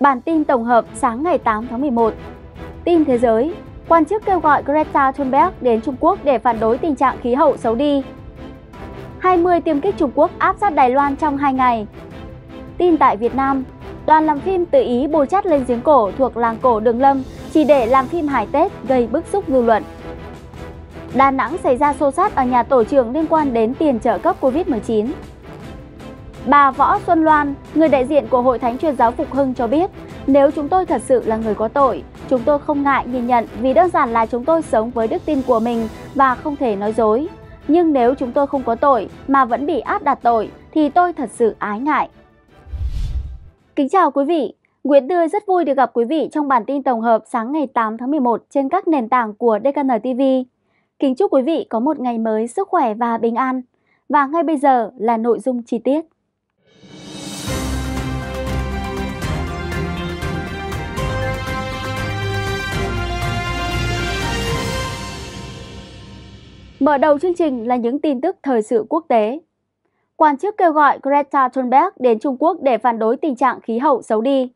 Bản tin tổng hợp sáng ngày 8 tháng 11 Tin thế giới Quan chức kêu gọi Greta Thunberg đến Trung Quốc để phản đối tình trạng khí hậu xấu đi 20 tiêm kích Trung Quốc áp sát Đài Loan trong 2 ngày Tin tại Việt Nam Đoàn làm phim tự ý bôi chát lên giếng cổ thuộc làng cổ Đường Lâm chỉ để làm phim hài Tết gây bức xúc dư luận Đà Nẵng xảy ra xô xát ở nhà tổ trưởng liên quan đến tiền trợ cấp Covid-19 Bà Võ Xuân Loan, người đại diện của Hội Thánh Truyền giáo Phục Hưng cho biết, nếu chúng tôi thật sự là người có tội, chúng tôi không ngại nhìn nhận vì đơn giản là chúng tôi sống với đức tin của mình và không thể nói dối. Nhưng nếu chúng tôi không có tội mà vẫn bị áp đặt tội thì tôi thật sự ái ngại. Kính chào quý vị, Nguyễn Tươi rất vui được gặp quý vị trong bản tin tổng hợp sáng ngày 8 tháng 11 trên các nền tảng của DKN TV. Kính chúc quý vị có một ngày mới sức khỏe và bình an. Và ngay bây giờ là nội dung chi tiết. Mở đầu chương trình là những tin tức thời sự quốc tế. Quan chức kêu gọi Greta Thunberg đến Trung Quốc để phản đối tình trạng khí hậu xấu đi.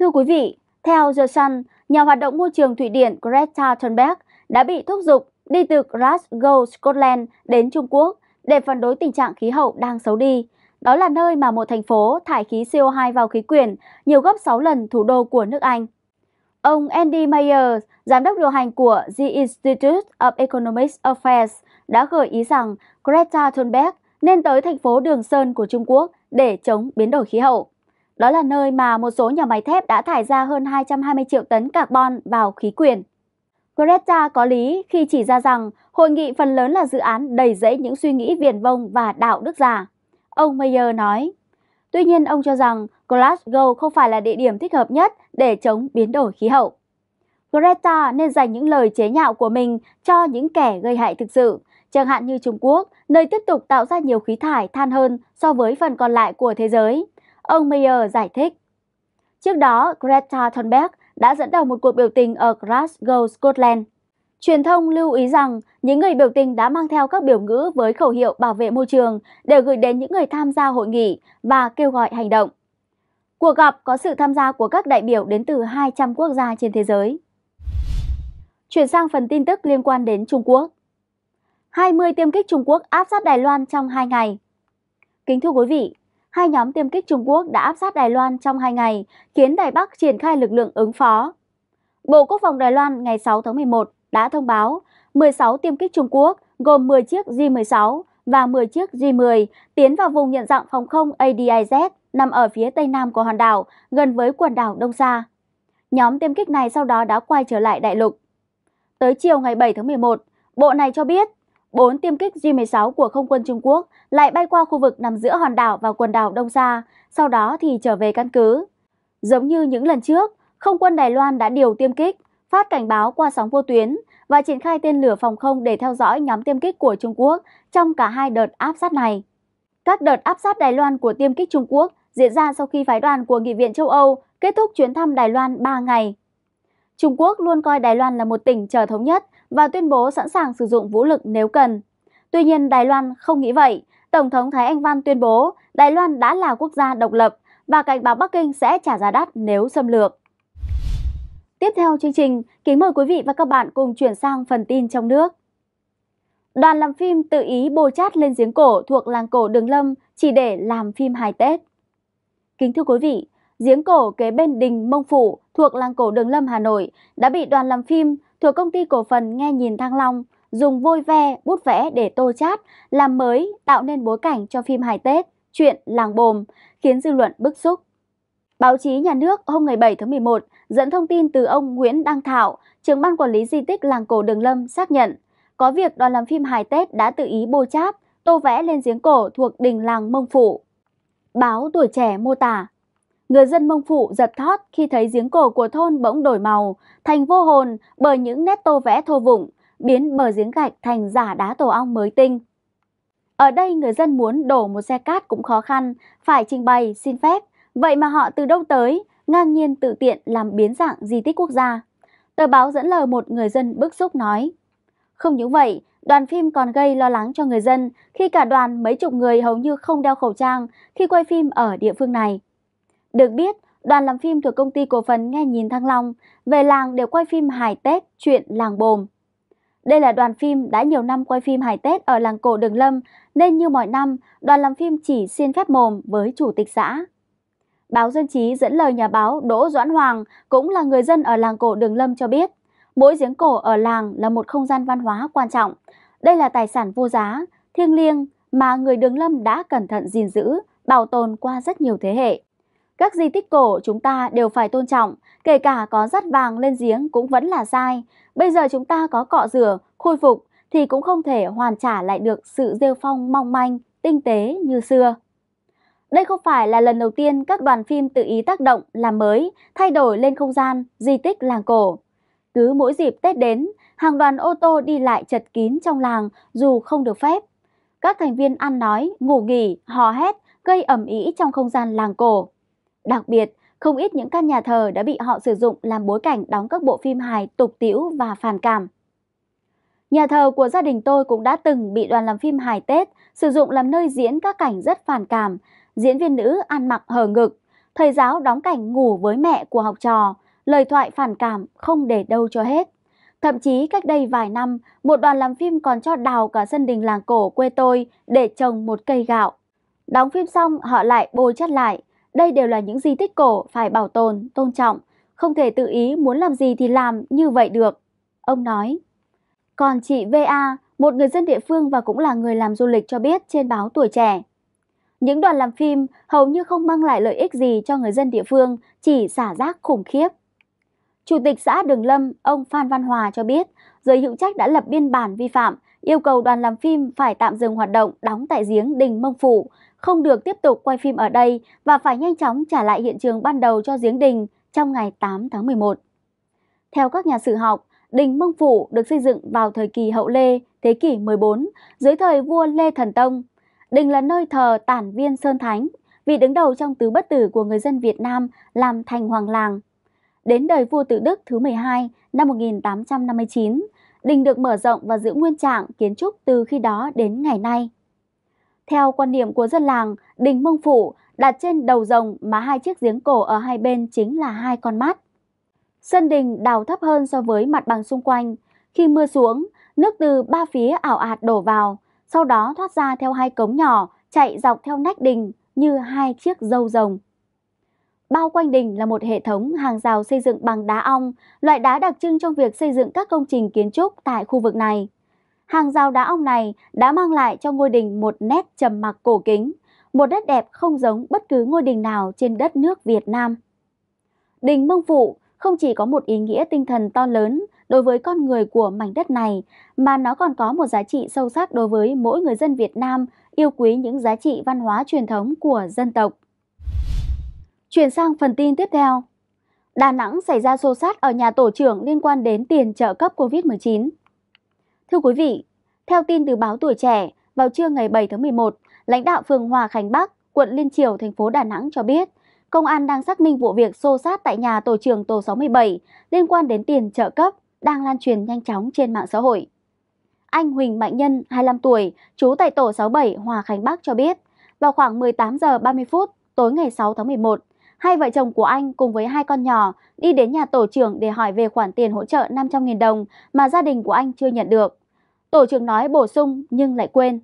Thưa quý vị, theo The Sun, nhà hoạt động môi trường Thụy Điển Greta Thunberg đã bị thúc giục đi từ Glasgow, Scotland đến Trung Quốc để phản đối tình trạng khí hậu đang xấu đi. Đó là nơi mà một thành phố thải khí CO2 vào khí quyển nhiều gấp 6 lần thủ đô của nước Anh. Ông Andy Myers, giám đốc điều hành của The Institute of Economic Affairs, đã gợi ý rằng Greta Thunberg nên tới thành phố Đường Sơn của Trung Quốc để chống biến đổi khí hậu. Đó là nơi mà một số nhà máy thép đã thải ra hơn 220 triệu tấn carbon vào khí quyển. Greta có lý khi chỉ ra rằng hội nghị phần lớn là dự án đầy rẫy những suy nghĩ viển vông và đạo đức giả. Ông Mayer nói. Tuy nhiên, ông cho rằng Glasgow không phải là địa điểm thích hợp nhất để chống biến đổi khí hậu. Greta nên dành những lời chế nhạo của mình cho những kẻ gây hại thực sự, chẳng hạn như Trung Quốc, nơi tiếp tục tạo ra nhiều khí thải than hơn so với phần còn lại của thế giới. Ông Mayer giải thích. Trước đó, Greta Thunberg đã dẫn đầu một cuộc biểu tình ở Glasgow, Scotland. Truyền thông lưu ý rằng những người biểu tình đã mang theo các biểu ngữ với khẩu hiệu bảo vệ môi trường để gửi đến những người tham gia hội nghị và kêu gọi hành động. Cuộc gặp có sự tham gia của các đại biểu đến từ 200 quốc gia trên thế giới. Chuyển sang phần tin tức liên quan đến Trung Quốc. 20 tiêm kích Trung Quốc áp sát Đài Loan trong 2 ngày. Kính thưa quý vị, hai nhóm tiêm kích Trung Quốc đã áp sát Đài Loan trong 2 ngày, khiến Đài Bắc triển khai lực lượng ứng phó. Bộ Quốc phòng Đài Loan ngày 6 tháng 11 đã thông báo 16 tiêm kích Trung Quốc gồm 10 chiếc J-16 và 10 chiếc J-10 tiến vào vùng nhận dạng phòng không ADIZ nằm ở phía tây nam của hòn đảo, gần với quần đảo Đông Sa. Nhóm tiêm kích này sau đó đã quay trở lại đại lục. Tới chiều ngày 7 tháng 11, bộ này cho biết 4 tiêm kích J-16 của không quân Trung Quốc lại bay qua khu vực nằm giữa hòn đảo và quần đảo Đông Sa, sau đó thì trở về căn cứ. Giống như những lần trước, không quân Đài Loan đã điều tiêm kích, phát cảnh báo qua sóng vô tuyến và triển khai tên lửa phòng không để theo dõi nhóm tiêm kích của Trung Quốc trong cả hai đợt áp sát này. Các đợt áp sát Đài Loan của tiêm kích Trung Quốc diễn ra sau khi phái đoàn của Nghị viện châu Âu kết thúc chuyến thăm Đài Loan 3 ngày. Trung Quốc luôn coi Đài Loan là một tỉnh chờ thống nhất và tuyên bố sẵn sàng sử dụng vũ lực nếu cần. Tuy nhiên, Đài Loan không nghĩ vậy. Tổng thống Thái Anh Văn tuyên bố Đài Loan đã là quốc gia độc lập và cảnh báo Bắc Kinh sẽ trả giá đắt nếu xâm lược. Tiếp theo chương trình, kính mời quý vị và các bạn cùng chuyển sang phần tin trong nước. Đoàn làm phim tự ý bôi chát lên giếng cổ thuộc làng cổ Đường Lâm chỉ để làm phim hài Tết. Kính thưa quý vị, giếng cổ kế bên đình Mông Phủ thuộc làng cổ Đường Lâm Hà Nội đã bị đoàn làm phim thuộc công ty cổ phần Nghe Nhìn Thăng Long dùng vôi ve, bút vẽ để tô chát, làm mới, tạo nên bối cảnh cho phim hài Tết, chuyện làng bồm, khiến dư luận bức xúc. Báo chí nhà nước hôm ngày 7 tháng 11 dẫn thông tin từ ông Nguyễn Đăng Thảo, trưởng ban quản lý di tích làng cổ Đường Lâm xác nhận có việc đoàn làm phim hài Tết đã tự ý bôi chát, tô vẽ lên giếng cổ thuộc đình làng Mông Phủ. Báo Tuổi Trẻ mô tả Người dân Mông Phụ giật thót khi thấy giếng cổ của thôn bỗng đổi màu, thành vô hồn bởi những nét tô vẽ thô vụng, biến bờ giếng gạch thành giả đá tổ ong mới tinh. Ở đây người dân muốn đổ một xe cát cũng khó khăn, phải trình bày xin phép, vậy mà họ từ đâu tới, ngang nhiên tự tiện làm biến dạng di tích quốc gia. Tờ báo dẫn lời một người dân bức xúc nói. Không những vậy, Đoàn phim còn gây lo lắng cho người dân khi cả đoàn mấy chục người hầu như không đeo khẩu trang khi quay phim ở địa phương này. Được biết, đoàn làm phim thuộc công ty cổ phần Nghe Nhìn Thăng Long về làng để quay phim hài Tết Chuyện Làng Bồm. Đây là đoàn phim đã nhiều năm quay phim hài Tết ở làng cổ Đường Lâm nên như mọi năm, đoàn làm phim chỉ xin phép mồm với chủ tịch xã. Báo Dân Chí dẫn lời nhà báo Đỗ Doãn Hoàng cũng là người dân ở làng cổ Đường Lâm cho biết, Mỗi giếng cổ ở làng là một không gian văn hóa quan trọng. Đây là tài sản vô giá, thiêng liêng mà người Đường Lâm đã cẩn thận gìn giữ, bảo tồn qua rất nhiều thế hệ. Các di tích cổ chúng ta đều phải tôn trọng, kể cả có dắt vàng lên giếng cũng vẫn là sai. Bây giờ chúng ta có cọ rửa, khôi phục thì cũng không thể hoàn trả lại được sự rêu phong mong manh, tinh tế như xưa. Đây không phải là lần đầu tiên các đoàn phim tự ý tác động, làm mới, thay đổi lên không gian, di tích làng cổ. Cứ mỗi dịp Tết đến, hàng đoàn ô tô đi lại chật kín trong làng dù không được phép. Các thành viên ăn nói, ngủ nghỉ, hò hét, gây ẩm ý trong không gian làng cổ. Đặc biệt, không ít những căn nhà thờ đã bị họ sử dụng làm bối cảnh đóng các bộ phim hài tục tiễu và phản cảm. Nhà thờ của gia đình tôi cũng đã từng bị đoàn làm phim hài Tết sử dụng làm nơi diễn các cảnh rất phản cảm, diễn viên nữ ăn mặc hờ ngực, thầy giáo đóng cảnh ngủ với mẹ của học trò, lời thoại phản cảm không để đâu cho hết. Thậm chí cách đây vài năm, một đoàn làm phim còn cho đào cả sân đình làng cổ quê tôi để trồng một cây gạo. Đóng phim xong họ lại bôi chất lại. Đây đều là những di tích cổ phải bảo tồn, tôn trọng. Không thể tự ý muốn làm gì thì làm như vậy được. Ông nói. Còn chị VA, một người dân địa phương và cũng là người làm du lịch cho biết trên báo Tuổi Trẻ. Những đoàn làm phim hầu như không mang lại lợi ích gì cho người dân địa phương, chỉ xả rác khủng khiếp. Chủ tịch xã Đường Lâm, ông Phan Văn Hòa cho biết, giới hữu trách đã lập biên bản vi phạm, yêu cầu đoàn làm phim phải tạm dừng hoạt động đóng tại giếng Đình Mông Phủ, không được tiếp tục quay phim ở đây và phải nhanh chóng trả lại hiện trường ban đầu cho giếng Đình trong ngày 8 tháng 11. Theo các nhà sử học, Đình Mông Phủ được xây dựng vào thời kỳ hậu Lê, thế kỷ 14, dưới thời vua Lê Thần Tông. Đình là nơi thờ tản viên Sơn Thánh, vị đứng đầu trong tứ bất tử của người dân Việt Nam làm thành hoàng làng Đến đời vua tự Đức thứ 12 năm 1859, đình được mở rộng và giữ nguyên trạng kiến trúc từ khi đó đến ngày nay. Theo quan niệm của dân làng, đình Mông Phủ đặt trên đầu rồng mà hai chiếc giếng cổ ở hai bên chính là hai con mắt. Sân đình đào thấp hơn so với mặt bằng xung quanh. Khi mưa xuống, nước từ ba phía ảo ạt đổ vào, sau đó thoát ra theo hai cống nhỏ chạy dọc theo nách đình như hai chiếc dâu rồng. Bao quanh đình là một hệ thống hàng rào xây dựng bằng đá ong, loại đá đặc trưng trong việc xây dựng các công trình kiến trúc tại khu vực này. Hàng rào đá ong này đã mang lại cho ngôi đình một nét trầm mặc cổ kính, một nét đẹp không giống bất cứ ngôi đình nào trên đất nước Việt Nam. Đình Mông Phụ không chỉ có một ý nghĩa tinh thần to lớn đối với con người của mảnh đất này, mà nó còn có một giá trị sâu sắc đối với mỗi người dân Việt Nam yêu quý những giá trị văn hóa truyền thống của dân tộc. Chuyển sang phần tin tiếp theo. Đà Nẵng xảy ra xô xát ở nhà tổ trưởng liên quan đến tiền trợ cấp COVID-19. Thưa quý vị, theo tin từ báo Tuổi Trẻ, vào trưa ngày 7 tháng 11, lãnh đạo phường Hòa Khánh Bắc, quận Liên Triều, thành phố Đà Nẵng cho biết, công an đang xác minh vụ việc xô xát tại nhà tổ trưởng tổ 67 liên quan đến tiền trợ cấp đang lan truyền nhanh chóng trên mạng xã hội. Anh Huỳnh Mạnh Nhân, 25 tuổi, trú tại tổ 67 Hòa Khánh Bắc cho biết, vào khoảng 18 giờ 30 phút tối ngày 6 tháng 11, hai vợ chồng của anh cùng với hai con nhỏ đi đến nhà tổ trưởng để hỏi về khoản tiền hỗ trợ 500.000 đồng mà gia đình của anh chưa nhận được. Tổ trưởng nói bổ sung nhưng lại quên.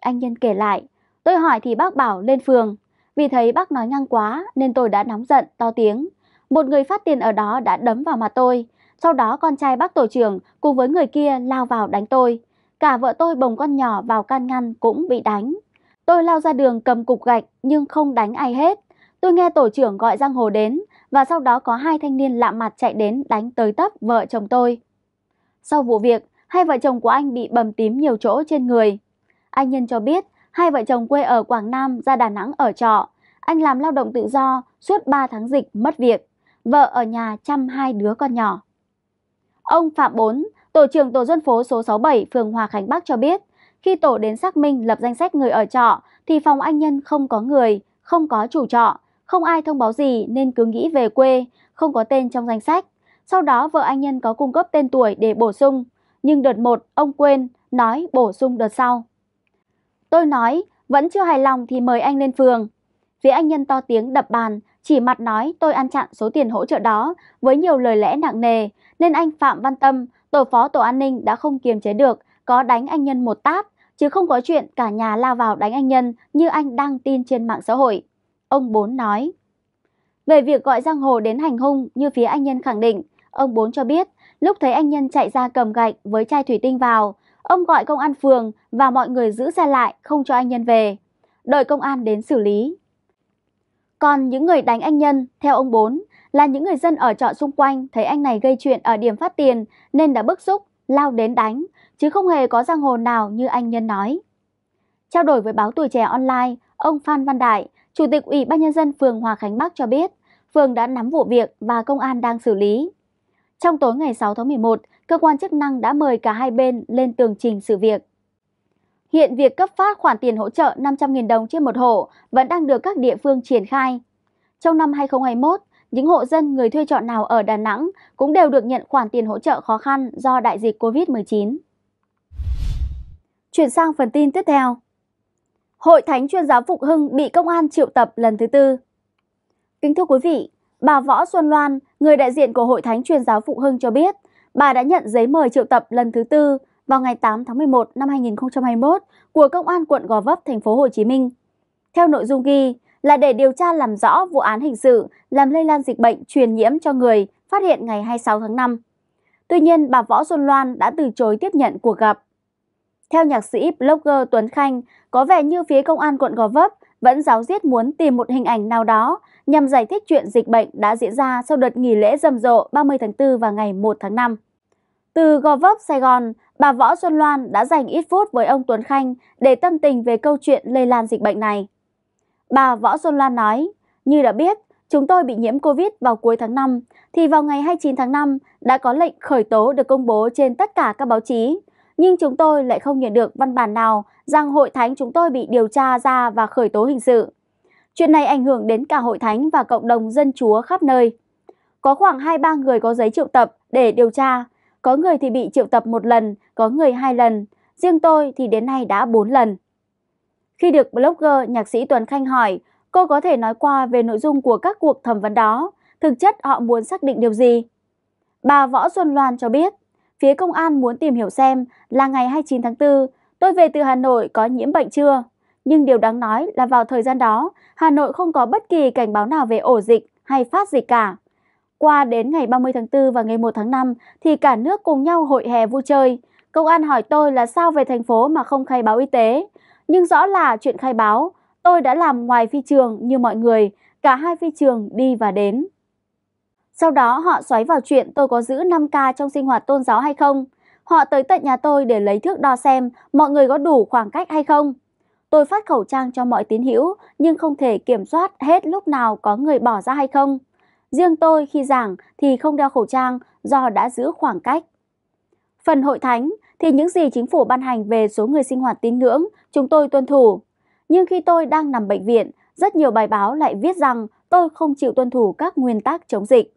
Anh Nhân kể lại, tôi hỏi thì bác bảo lên phường. Vì thấy bác nói ngang quá nên tôi đã nóng giận, to tiếng. Một người phát tiền ở đó đã đấm vào mặt tôi. Sau đó con trai bác tổ trưởng cùng với người kia lao vào đánh tôi. Cả vợ tôi bồng con nhỏ vào can ngăn cũng bị đánh. Tôi lao ra đường cầm cục gạch nhưng không đánh ai hết. Tôi nghe tổ trưởng gọi Giang Hồ đến và sau đó có hai thanh niên lạ mặt chạy đến đánh tới tấp vợ chồng tôi. Sau vụ việc, hai vợ chồng của anh bị bầm tím nhiều chỗ trên người. Anh Nhân cho biết, hai vợ chồng quê ở Quảng Nam ra Đà Nẵng ở trọ. Anh làm lao động tự do, suốt 3 tháng dịch mất việc. Vợ ở nhà chăm hai đứa con nhỏ. Ông Phạm Bốn, tổ trưởng tổ dân phố số 67 phường Hòa Khánh Bắc cho biết, khi tổ đến xác minh lập danh sách người ở trọ thì phòng anh Nhân không có người, không có chủ trọ, không ai thông báo gì nên cứ nghĩ về quê, không có tên trong danh sách. Sau đó vợ anh Nhân có cung cấp tên tuổi để bổ sung, nhưng đợt một ông quên, nói bổ sung đợt sau. Tôi nói, vẫn chưa hài lòng thì mời anh lên phường. Phía anh Nhân to tiếng đập bàn, chỉ mặt nói tôi ăn chặn số tiền hỗ trợ đó với nhiều lời lẽ nặng nề, nên anh Phạm Văn Tâm, tổ phó tổ an ninh đã không kiềm chế được, có đánh anh Nhân một tát, chứ không có chuyện cả nhà lao vào đánh anh Nhân như anh đăng tin trên mạng xã hội. Ông Bốn nói. Về việc gọi Giang Hồ đến hành hung như phía anh Nhân khẳng định, ông Bốn cho biết lúc thấy anh Nhân chạy ra cầm gạch với chai thủy tinh vào, ông gọi công an phường và mọi người giữ xe lại không cho anh Nhân về. Đợi công an đến xử lý. Còn những người đánh anh Nhân, theo ông Bốn, là những người dân ở trọ xung quanh thấy anh này gây chuyện ở điểm phát tiền nên đã bức xúc, lao đến đánh, chứ không hề có giang hồ nào như anh Nhân nói. Trao đổi với báo Tuổi Trẻ Online, ông Phan Văn Đại, Chủ tịch Ủy ban Nhân dân phường Hòa Khánh Bắc cho biết, phường đã nắm vụ việc và công an đang xử lý. Trong tối ngày 6 tháng 11, cơ quan chức năng đã mời cả hai bên lên tường trình sự việc. Hiện việc cấp phát khoản tiền hỗ trợ 500.000 đồng trên một hộ vẫn đang được các địa phương triển khai. Trong năm 2021, những hộ dân người thuê trọ nào ở Đà Nẵng cũng đều được nhận khoản tiền hỗ trợ khó khăn do đại dịch COVID-19. Chuyển sang phần tin tiếp theo. Hội Thánh Chuyên giáo Phục Hưng bị công an triệu tập lần thứ tư. Kính thưa quý vị, bà Võ Xuân Loan, người đại diện của Hội Thánh Chuyên giáo Phục Hưng cho biết, bà đã nhận giấy mời triệu tập lần thứ tư vào ngày 8 tháng 11 năm 2021 của Công an quận Gò Vấp, thành phố Hồ Chí Minh. Theo nội dung ghi là để điều tra làm rõ vụ án hình sự làm lây lan dịch bệnh truyền nhiễm cho người phát hiện ngày 26 tháng 5. Tuy nhiên, bà Võ Xuân Loan đã từ chối tiếp nhận cuộc gặp. Theo nhạc sĩ blogger Tuấn Khanh, có vẻ như phía công an quận Gò Vấp vẫn giáo diết muốn tìm một hình ảnh nào đó nhằm giải thích chuyện dịch bệnh đã diễn ra sau đợt nghỉ lễ rầm rộ 30 tháng 4 và ngày 1 tháng 5. Từ Gò Vấp, Sài Gòn, bà Võ Xuân Loan đã dành ít phút với ông Tuấn Khanh để tâm tình về câu chuyện lây lan dịch bệnh này. Bà Võ Xuân Loan nói, như đã biết, chúng tôi bị nhiễm Covid vào cuối tháng 5, thì vào ngày 29 tháng 5 đã có lệnh khởi tố được công bố trên tất cả các báo chí nhưng chúng tôi lại không nhận được văn bản nào rằng hội thánh chúng tôi bị điều tra ra và khởi tố hình sự. Chuyện này ảnh hưởng đến cả hội thánh và cộng đồng dân chúa khắp nơi. Có khoảng 2-3 người có giấy triệu tập để điều tra, có người thì bị triệu tập một lần, có người hai lần, riêng tôi thì đến nay đã 4 lần. Khi được blogger nhạc sĩ Tuấn Khanh hỏi, cô có thể nói qua về nội dung của các cuộc thẩm vấn đó, thực chất họ muốn xác định điều gì? Bà Võ Xuân Loan cho biết, Phía công an muốn tìm hiểu xem là ngày 29 tháng 4, tôi về từ Hà Nội có nhiễm bệnh chưa? Nhưng điều đáng nói là vào thời gian đó, Hà Nội không có bất kỳ cảnh báo nào về ổ dịch hay phát dịch cả. Qua đến ngày 30 tháng 4 và ngày 1 tháng 5 thì cả nước cùng nhau hội hè vui chơi. Công an hỏi tôi là sao về thành phố mà không khai báo y tế. Nhưng rõ là chuyện khai báo, tôi đã làm ngoài phi trường như mọi người, cả hai phi trường đi và đến. Sau đó họ xoáy vào chuyện tôi có giữ 5K trong sinh hoạt tôn giáo hay không. Họ tới tận nhà tôi để lấy thước đo xem mọi người có đủ khoảng cách hay không. Tôi phát khẩu trang cho mọi tín hữu nhưng không thể kiểm soát hết lúc nào có người bỏ ra hay không. Riêng tôi khi giảng thì không đeo khẩu trang do đã giữ khoảng cách. Phần hội thánh thì những gì chính phủ ban hành về số người sinh hoạt tín ngưỡng chúng tôi tuân thủ. Nhưng khi tôi đang nằm bệnh viện, rất nhiều bài báo lại viết rằng tôi không chịu tuân thủ các nguyên tắc chống dịch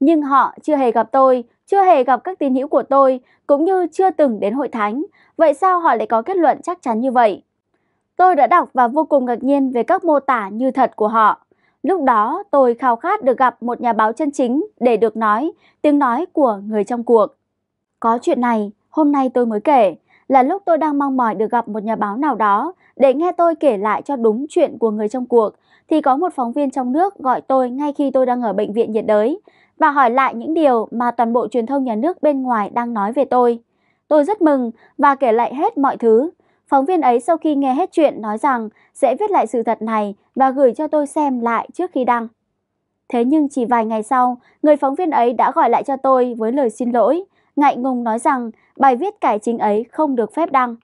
nhưng họ chưa hề gặp tôi, chưa hề gặp các tín hữu của tôi, cũng như chưa từng đến hội thánh. Vậy sao họ lại có kết luận chắc chắn như vậy? Tôi đã đọc và vô cùng ngạc nhiên về các mô tả như thật của họ. Lúc đó tôi khao khát được gặp một nhà báo chân chính để được nói tiếng nói của người trong cuộc. Có chuyện này, hôm nay tôi mới kể, là lúc tôi đang mong mỏi được gặp một nhà báo nào đó để nghe tôi kể lại cho đúng chuyện của người trong cuộc thì có một phóng viên trong nước gọi tôi ngay khi tôi đang ở bệnh viện nhiệt đới và hỏi lại những điều mà toàn bộ truyền thông nhà nước bên ngoài đang nói về tôi. Tôi rất mừng và kể lại hết mọi thứ. Phóng viên ấy sau khi nghe hết chuyện nói rằng sẽ viết lại sự thật này và gửi cho tôi xem lại trước khi đăng. Thế nhưng chỉ vài ngày sau, người phóng viên ấy đã gọi lại cho tôi với lời xin lỗi, ngại ngùng nói rằng bài viết cải chính ấy không được phép đăng.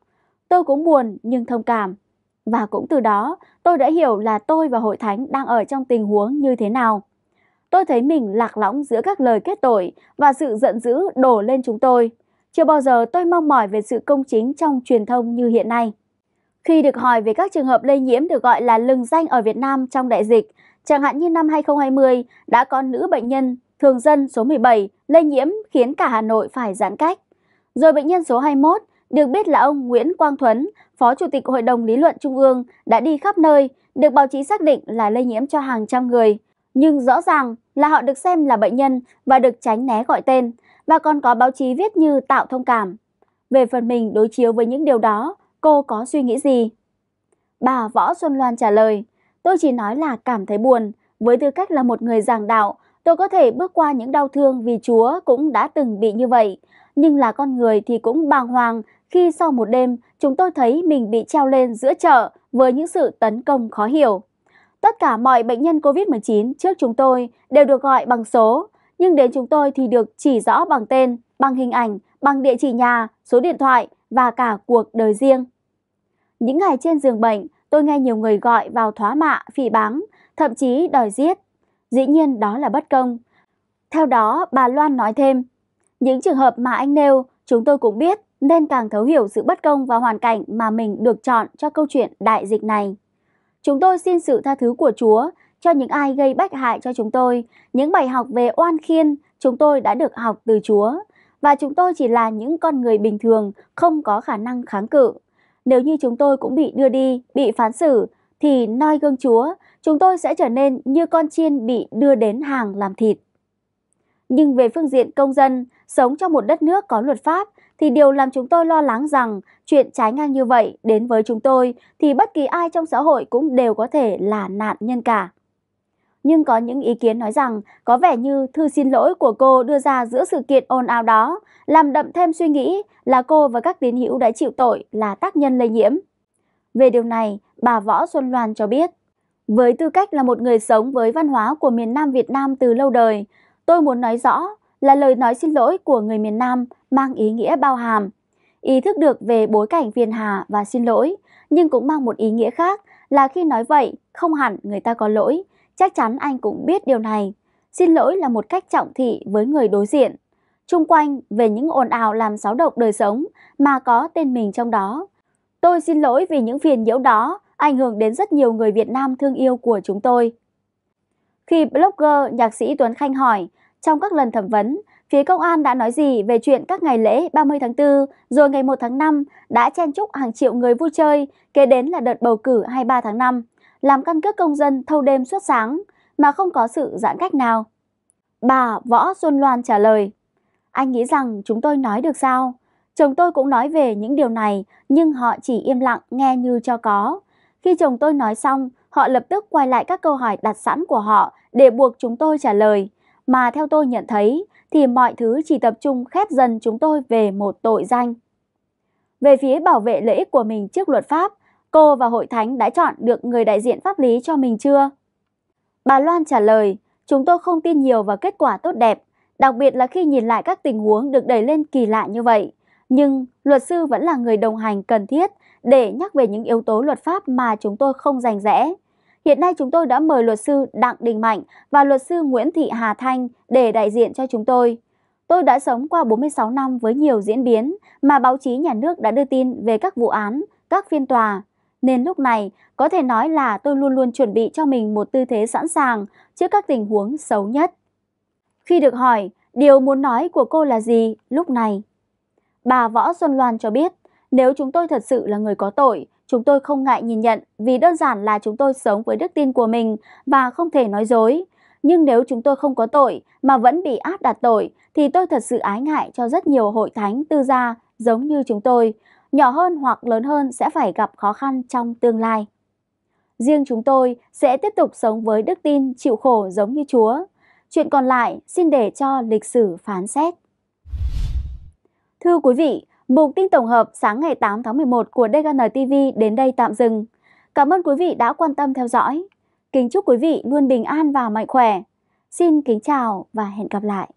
Tôi cũng buồn nhưng thông cảm. Và cũng từ đó, tôi đã hiểu là tôi và hội thánh đang ở trong tình huống như thế nào. Tôi thấy mình lạc lõng giữa các lời kết tội và sự giận dữ đổ lên chúng tôi. Chưa bao giờ tôi mong mỏi về sự công chính trong truyền thông như hiện nay. Khi được hỏi về các trường hợp lây nhiễm được gọi là lừng danh ở Việt Nam trong đại dịch, chẳng hạn như năm 2020 đã có nữ bệnh nhân thường dân số 17 lây nhiễm khiến cả Hà Nội phải giãn cách. Rồi bệnh nhân số 21 được biết là ông Nguyễn Quang Thuấn, Phó Chủ tịch Hội đồng Lý luận Trung ương, đã đi khắp nơi, được báo chí xác định là lây nhiễm cho hàng trăm người. Nhưng rõ ràng là họ được xem là bệnh nhân và được tránh né gọi tên, và còn có báo chí viết như tạo thông cảm. Về phần mình đối chiếu với những điều đó, cô có suy nghĩ gì? Bà Võ Xuân Loan trả lời, tôi chỉ nói là cảm thấy buồn, với tư cách là một người giảng đạo Tôi có thể bước qua những đau thương vì Chúa cũng đã từng bị như vậy, nhưng là con người thì cũng bàng hoàng khi sau một đêm chúng tôi thấy mình bị treo lên giữa chợ với những sự tấn công khó hiểu. Tất cả mọi bệnh nhân COVID-19 trước chúng tôi đều được gọi bằng số, nhưng đến chúng tôi thì được chỉ rõ bằng tên, bằng hình ảnh, bằng địa chỉ nhà, số điện thoại và cả cuộc đời riêng. Những ngày trên giường bệnh, tôi nghe nhiều người gọi vào thóa mạ, phỉ báng, thậm chí đòi giết. Dĩ nhiên đó là bất công. Theo đó, bà Loan nói thêm, những trường hợp mà anh nêu chúng tôi cũng biết nên càng thấu hiểu sự bất công và hoàn cảnh mà mình được chọn cho câu chuyện đại dịch này. Chúng tôi xin sự tha thứ của Chúa cho những ai gây bách hại cho chúng tôi, những bài học về oan khiên chúng tôi đã được học từ Chúa và chúng tôi chỉ là những con người bình thường không có khả năng kháng cự. Nếu như chúng tôi cũng bị đưa đi, bị phán xử thì noi gương Chúa, chúng tôi sẽ trở nên như con chiên bị đưa đến hàng làm thịt. Nhưng về phương diện công dân, sống trong một đất nước có luật pháp thì điều làm chúng tôi lo lắng rằng chuyện trái ngang như vậy đến với chúng tôi thì bất kỳ ai trong xã hội cũng đều có thể là nạn nhân cả. Nhưng có những ý kiến nói rằng có vẻ như thư xin lỗi của cô đưa ra giữa sự kiện ồn ào đó làm đậm thêm suy nghĩ là cô và các tín hữu đã chịu tội là tác nhân lây nhiễm. Về điều này, bà Võ Xuân Loan cho biết, với tư cách là một người sống với văn hóa của miền Nam Việt Nam từ lâu đời, tôi muốn nói rõ là lời nói xin lỗi của người miền Nam mang ý nghĩa bao hàm. Ý thức được về bối cảnh phiền hà và xin lỗi, nhưng cũng mang một ý nghĩa khác là khi nói vậy, không hẳn người ta có lỗi, chắc chắn anh cũng biết điều này. Xin lỗi là một cách trọng thị với người đối diện. Trung quanh về những ồn ào làm xáo động đời sống mà có tên mình trong đó, Tôi xin lỗi vì những phiền nhiễu đó, ảnh hưởng đến rất nhiều người Việt Nam thương yêu của chúng tôi. Khi blogger nhạc sĩ Tuấn Khanh hỏi, trong các lần thẩm vấn, phía công an đã nói gì về chuyện các ngày lễ 30 tháng 4 rồi ngày 1 tháng 5 đã chen chúc hàng triệu người vui chơi, kế đến là đợt bầu cử 23 tháng 5, làm căn cước công dân thâu đêm suốt sáng mà không có sự giãn cách nào. Bà Võ Xuân Loan trả lời, anh nghĩ rằng chúng tôi nói được sao? Chồng tôi cũng nói về những điều này, nhưng họ chỉ im lặng nghe như cho có. Khi chồng tôi nói xong, họ lập tức quay lại các câu hỏi đặt sẵn của họ để buộc chúng tôi trả lời. Mà theo tôi nhận thấy, thì mọi thứ chỉ tập trung khép dần chúng tôi về một tội danh. Về phía bảo vệ lợi ích của mình trước luật pháp, cô và hội thánh đã chọn được người đại diện pháp lý cho mình chưa? Bà Loan trả lời, chúng tôi không tin nhiều vào kết quả tốt đẹp, đặc biệt là khi nhìn lại các tình huống được đẩy lên kỳ lạ như vậy nhưng luật sư vẫn là người đồng hành cần thiết để nhắc về những yếu tố luật pháp mà chúng tôi không rành rẽ. Hiện nay chúng tôi đã mời luật sư Đặng Đình Mạnh và luật sư Nguyễn Thị Hà Thanh để đại diện cho chúng tôi. Tôi đã sống qua 46 năm với nhiều diễn biến mà báo chí nhà nước đã đưa tin về các vụ án, các phiên tòa. Nên lúc này, có thể nói là tôi luôn luôn chuẩn bị cho mình một tư thế sẵn sàng trước các tình huống xấu nhất. Khi được hỏi, điều muốn nói của cô là gì lúc này, Bà Võ Xuân Loan cho biết, nếu chúng tôi thật sự là người có tội, chúng tôi không ngại nhìn nhận vì đơn giản là chúng tôi sống với đức tin của mình và không thể nói dối. Nhưng nếu chúng tôi không có tội mà vẫn bị áp đặt tội thì tôi thật sự ái ngại cho rất nhiều hội thánh tư gia giống như chúng tôi, nhỏ hơn hoặc lớn hơn sẽ phải gặp khó khăn trong tương lai. Riêng chúng tôi sẽ tiếp tục sống với đức tin chịu khổ giống như Chúa. Chuyện còn lại xin để cho lịch sử phán xét. Thưa quý vị, mục tin tổng hợp sáng ngày 8 tháng 11 của DGN TV đến đây tạm dừng. Cảm ơn quý vị đã quan tâm theo dõi. Kính chúc quý vị luôn bình an và mạnh khỏe. Xin kính chào và hẹn gặp lại.